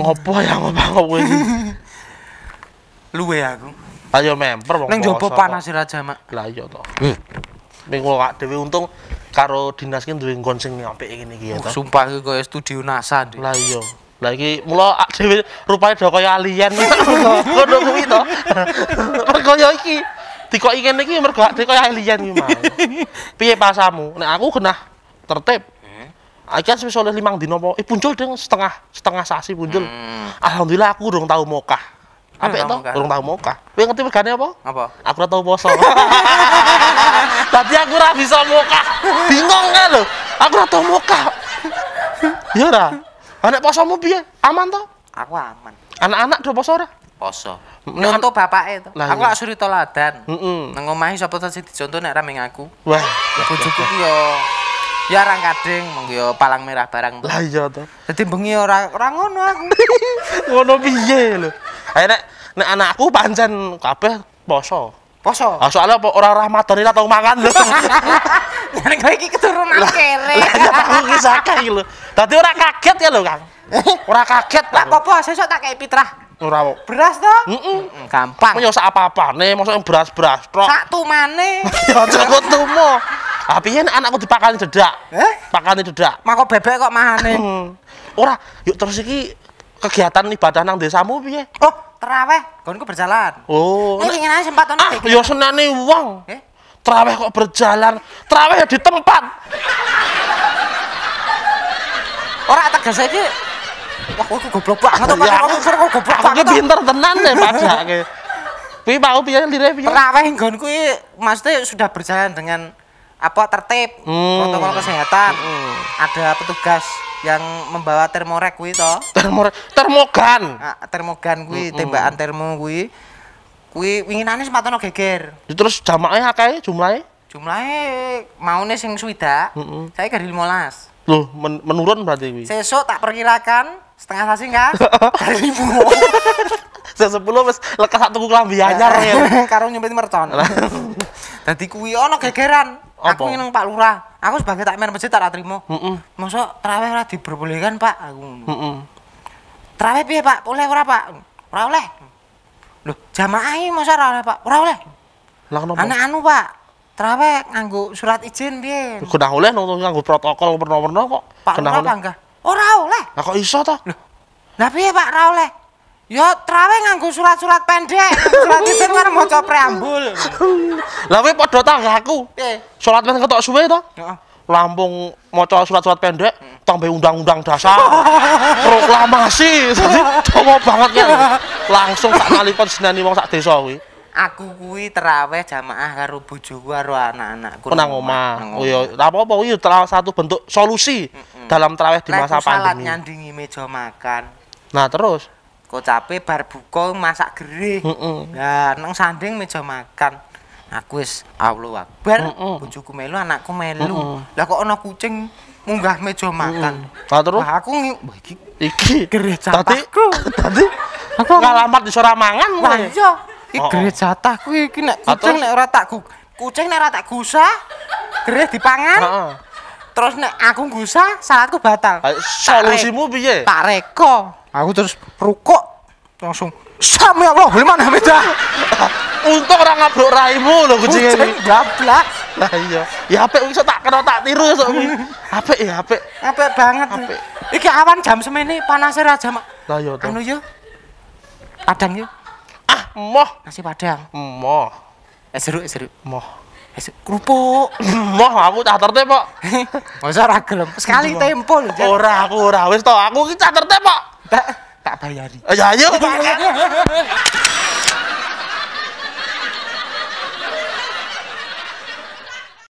ngopo ya ngopo lu iki luwe aku ayo memper wong neng jopo panas raja mak lah iya to eh. ning kok dhewe untung karo dinas ki duwe nggon sing apik ngene iki ya oh, to sumpah iki koyo studio NASA lah iya lagi iki mula rupanya rupane do kaya alien ngono kuwi to. Mergo ya iki dikoki ngene iki mergo dhewe alien gimana, mah. Piye pasamu? Nek aku kena tertib. Akhir sih soalnya limang dino po. Eh punjul dong setengah setengah sasi punjul. Hmm. Alhamdulillah aku udah tahu mokah. Apa itu? Udah tahu mokah. Kowe ngerti megane apa? Apa? Aku udah tahu poso. Tapi aku udah bisa mokah. Bingung kan lo? Aku udah tahu mokah. Ya udah, Anak poso mau biar Aman toh? Aku aman. Anak-anak udah poso ora? Poso. Nonto bapak itu. Aku nggak iya. suri toladan. -mm. Nengomahi siapa sapa sing dicontoh nek ramai aku. Wah, aku ki yo ya orang kading mengyo palang merah barang lah iya tuh. jadi bengi orang orang ngono aku ngono biye lo ae nek anakku pancen kabeh poso poso ah soalnya orang-orang Ramadan ini tau makan lo Nek kayak iki keturunan kere. Lah iya aku bisa saka iki Tapi orang kaget ya lo Kang. Orang kaget. Lah poso sesuk tak kayak pitrah. Ora Beras to? Heeh. Gampang. Yo sak apa-apane, mosok beras-beras tok. Sak tumane. Ya aja kok tumo. Tapi ini anakku dipakani dedak. Eh? Pakani dedak. Mangkok bebek kok mahane. Ora, yuk terus iki kegiatan ibadah nang desamu piye? Oh, teraweh. Gonku berjalan. Oh. Eh, ingin ngene sempat ono. Ah, ya senane wong. Eh? Teraweh kok berjalan. Teraweh ya di tempat. Ora tegas iki Wah, aku goblok banget to, Pak. Iya. kok goblok banget. Aku pinter tenan deh, Pak. Kuwi mau piye lire piye? Traweh nggon kuwi maksudnya sudah berjalan dengan apa tertib hmm. protokol kesehatan hmm. ada petugas yang membawa termorek kuwi to termorek termogan nah, termogan kuwi hmm. tembakan termo kuwi kuwi winginane sepatono geger ya, terus jamaknya akeh jumlahnya jumlahnya maune sing swida hmm. saya gak 15 loh men menurun berarti kuwi sesuk tak perkirakan setengah sasi enggak dari ribu sepuluh mas. lekas tunggu kelambi klambi ya. ya. Karung nyumpet mercon. Tadi kuwi ono gegeran. Aku nyeneng Pak Lurah. Aku sebagai takmir masjid tak masa Heeh. Mosok traweh ora diperbolehkan, Pak, aku. Heeh. Traweh piye, Pak? Oleh ora, Pak? Ora oleh. Loh, jamaahe ora oleh, Pak? Ora oleh. Lah kenapa? Anak anu, Pak. Traweh nganggo surat izin piye? Kena oleh nganggo protokol werna-werna kok. Pak Lurah panggah. Ora oleh. Lah kok iso ta? Loh. Lah piye, Pak, ora oleh? Ya trawe nganggo surat-surat pendek, surat maca preambul. Lah kowe padha tanggaku. Salat men ketok suwe to? Heeh. Lampung maca surat-surat pendek hmm. tambah undang-undang dasar proklamasi jadi dawa banget kan langsung tak nalipon senani wong sak desa kuwi aku kuwi teraweh jamaah karo bojoku karo anak-anakku nang omah oh ya apa-apa kuwi satu bentuk solusi dalam teraweh di masa pandemi salat nyandingi meja makan nah terus kocape bar buka masak gerih. Heeh. Nah, nang sanding meja makan. Aku wis Allah Akbar, bojoku melu, anakku melu. Lah kok ana kucing munggah meja makan. Lah terus aku wah iki iki gerih jatahku. Dadi aku ngalamat iso ra mangan Lah iya. Iki oh, oh. gerih jatahku iki nek kucing nek ora tak kucing nek ora tak gusah gerih dipangan. Heeh. Terus nek aku gusah, salatku batal. Solusimu piye? Tak reko aku terus rukuk langsung sami ya Allah mana beda untung orang ngabruk raimu loh kucing ini gablak lah iya ya apik bisa tak kena tak tiru iso apa ya apa apa banget apik iki awan jam semene panasnya raja mak lah iya anu iya padang iya ah moh nasi padang moh eh seru eh seru moh seru eh, kerupuk moh aku tak tertip kok masa ra sekali tempo lho ora aku ora wis aku iki tak tertip kok यारी अरे